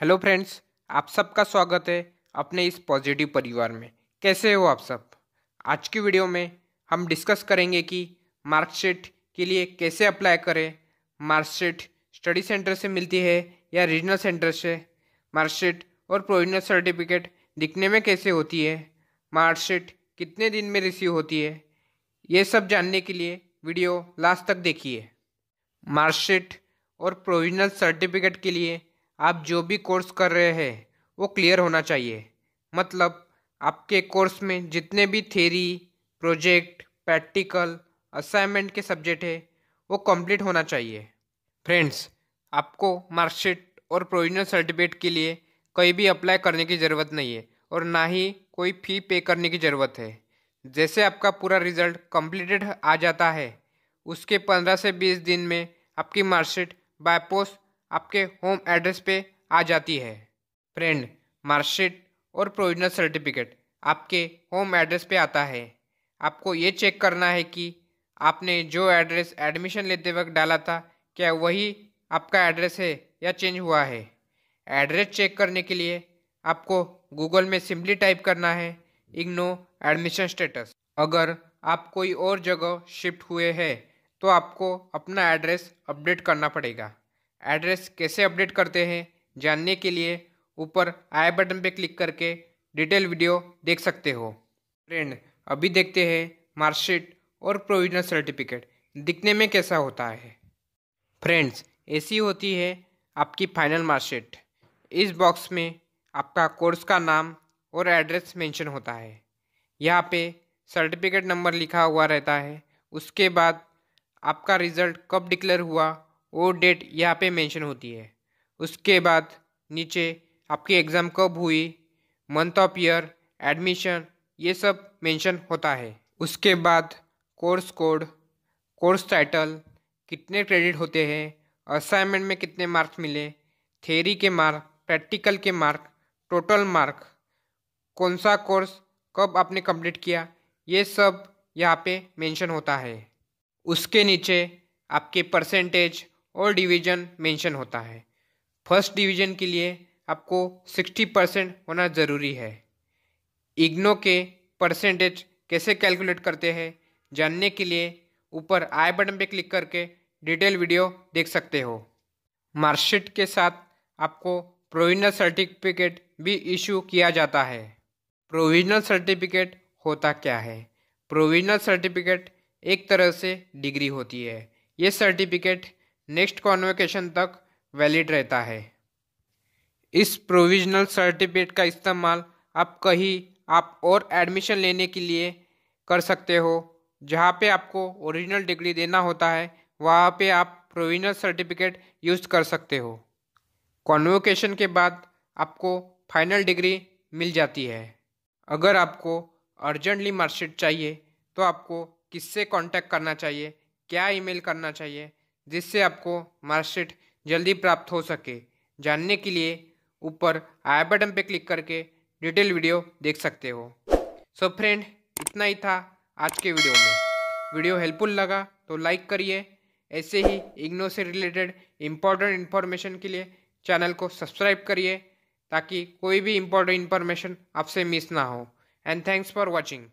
hello friends आप सबका स्वागत है अपने इस पॉजिटिव परिवार में कैसे हो आप सब आज की वीडियो में हम डिस्कस करेंगे कि मार्कशीट के लिए कैसे अप्लाई करें मार्कशीट स्टडी सेंटर से मिलती है या रीजनल सेंटर से मार्कशीट और प्रोविजनल सर्टिफिकेट दिखने में कैसे होती है मार्कशीट कितने दिन में रिसीव होती है ये सब जानने के लिए वीडियो लास्ट तक देखिए मार्कशीट और प्रोविजनल सर्टिफिकेट के लिए आप जो भी कोर्स कर रहे हैं वो क्लियर होना चाहिए मतलब आपके कोर्स में जितने भी थेरी प्रोजेक्ट प्रैक्टिकल असाइनमेंट के सब्जेक्ट है वो कंप्लीट होना चाहिए फ्रेंड्स आपको मार्कशीट और प्रोविजनल सर्टिफिकेट के लिए कहीं भी अप्लाई करने की ज़रूरत नहीं है और ना ही कोई फ़ी पे करने की ज़रूरत है जैसे आपका पूरा रिजल्ट कंप्लीटेड आ जाता है उसके पंद्रह से बीस दिन में आपकी मार्कशीट बायपोस्ट आपके होम एड्रेस पे आ जाती है फ्रेंड मार्कशीट और प्रोविजनल सर्टिफिकेट आपके होम एड्रेस पे आता है आपको ये चेक करना है कि आपने जो एड्रेस एडमिशन लेते वक्त डाला था क्या वही आपका एड्रेस है या चेंज हुआ है एड्रेस चेक करने के लिए आपको गूगल में सिंपली टाइप करना है इग्नो एडमिशन स्टेटस अगर आप कोई और जगह शिफ्ट हुए हैं तो आपको अपना एड्रेस अपडेट करना पड़ेगा एड्रेस कैसे अपडेट करते हैं जानने के लिए ऊपर आई बटन पर क्लिक करके डिटेल वीडियो देख सकते हो फ्रेंड अभी देखते हैं मार्कशीट और प्रोविजनल सर्टिफिकेट दिखने में कैसा होता है फ्रेंड्स ऐसी होती है आपकी फाइनल मार्कशीट इस बॉक्स में आपका कोर्स का नाम और एड्रेस मेंशन होता है यहाँ पे सर्टिफिकेट नंबर लिखा हुआ रहता है उसके बाद आपका रिज़ल्ट कब डिक्लेयर हुआ वो डेट यहाँ पे मेंशन होती है उसके बाद नीचे आपकी एग्ज़ाम कब हुई मंथ ऑफ ईयर एडमिशन ये सब मेंशन होता है उसके बाद कोर्स कोड कोर्स टाइटल कितने क्रेडिट होते हैं असाइनमेंट में कितने मार्क्स मिले थेरी के मार्क प्रैक्टिकल के मार्क टोटल मार्क कौन सा कोर्स कब आपने कंप्लीट किया ये सब यहाँ पे मेंशन होता है उसके नीचे आपके परसेंटेज और डिवीज़न मेंशन होता है फर्स्ट डिवीज़न के लिए आपको 60 परसेंट होना ज़रूरी है इग्नो के परसेंटेज कैसे कैलकुलेट करते हैं जानने के लिए ऊपर आई बटन पे क्लिक करके डिटेल वीडियो देख सकते हो मार्कशीट के साथ आपको प्रोविजनल सर्टिफिकेट भी इशू किया जाता है प्रोविजनल सर्टिफिकेट होता क्या है प्रोविजनल सर्टिफिकेट एक तरह से डिग्री होती है ये सर्टिफिकेट नेक्स्ट कॉन्वोकेशन तक वैलिड रहता है इस प्रोविजनल सर्टिफिकेट का इस्तेमाल आप कहीं आप और एडमिशन लेने के लिए कर सकते हो जहाँ पे आपको ओरिजिनल डिग्री देना होता है वहाँ पे आप प्रोविजनल सर्टिफिकेट यूज़ कर सकते हो कॉन्वोकेशन के बाद आपको फाइनल डिग्री मिल जाती है अगर आपको अर्जेंटली मार्कशीट चाहिए तो आपको किससे कांटेक्ट करना चाहिए क्या ईमेल करना चाहिए जिससे आपको मार्कशीट जल्दी प्राप्त हो सके जानने के लिए ऊपर आई बटन पर क्लिक करके डिटेल वीडियो देख सकते हो सो so फ्रेंड इतना ही था आज के वीडियो में वीडियो हेल्पफुल लगा तो लाइक करिए ऐसे ही इग्नो से रिलेटेड इम्पॉर्टेंट इन्फॉर्मेशन के लिए चैनल को सब्सक्राइब करिए ताकि कोई भी इम्पॉर्टेंट इन्फॉर्मेशन आपसे मिस ना हो एंड थैंक्स फॉर वॉचिंग